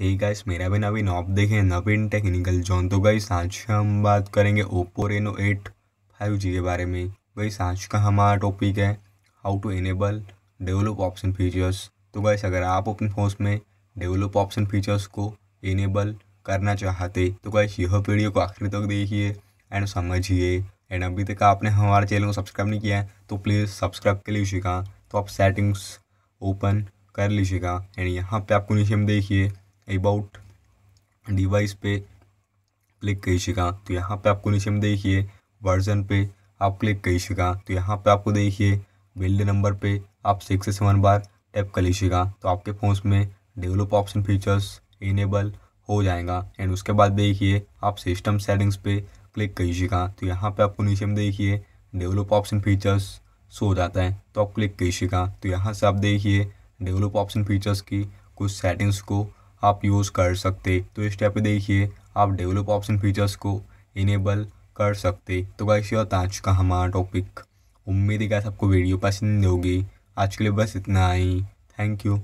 hey guys मेरा भी नवीन आप देखें नवीन टेक्निकल जोन तो गाइस आज हम बात करेंगे Oppo Reno eight five G के बारे में वही आज का हमारा टॉपिक है how to enable develop option features तो गाइस अगर आप अपने फोन में डेवलप ऑप्शन फीचर्स को इनेबल करना चाहते तो गाइस यह वीडियो को आखिर तक देखिए एंड समझिए एंड अभी तक आपने हमारे चैनल को सब्सक्राइब नहीं किया है तो प्लीज़ सब्सक्राइब कर लीजिएगा तो आप सेटिंग्स ओपन कर लीजिएगा एंड यहाँ पे आपको नीचे में देखिए अबाउट डिवाइस पे क्लिक कीजिएगा तो यहाँ पे आपको नीचे में देखिए वर्जन पे आप क्लिक सका तो यहाँ पे आपको देखिए बिल्ड नंबर पे आप सिक्स से सेवन बार टैप कर लीजिएगा तो आपके फोन में डेवलप ऑप्शन फीचर्स इनेबल हो जाएगा एंड उसके बाद देखिए आप सिस्टम सेटिंग्स पे क्लिक कर लीजिएगा तो यहाँ पे आपको नीचे में देखिए डेवलप ऑप्शन फीचर्स सो जाता है तो आप क्लिक लीजिएगा तो यहाँ से आप देखिए डेवलप ऑप्शन फीचर्स की कुछ सेटिंग्स को आप यूज़ कर सकते तो इस टाइप पे देखिए आप डेवलप ऑप्शन फीचर्स को इनेबल कर सकते तो गाइस और आज का हमारा टॉपिक उम्मीद है कि आपको वीडियो पसंद होगी आज के लिए बस इतना ही थैंक यू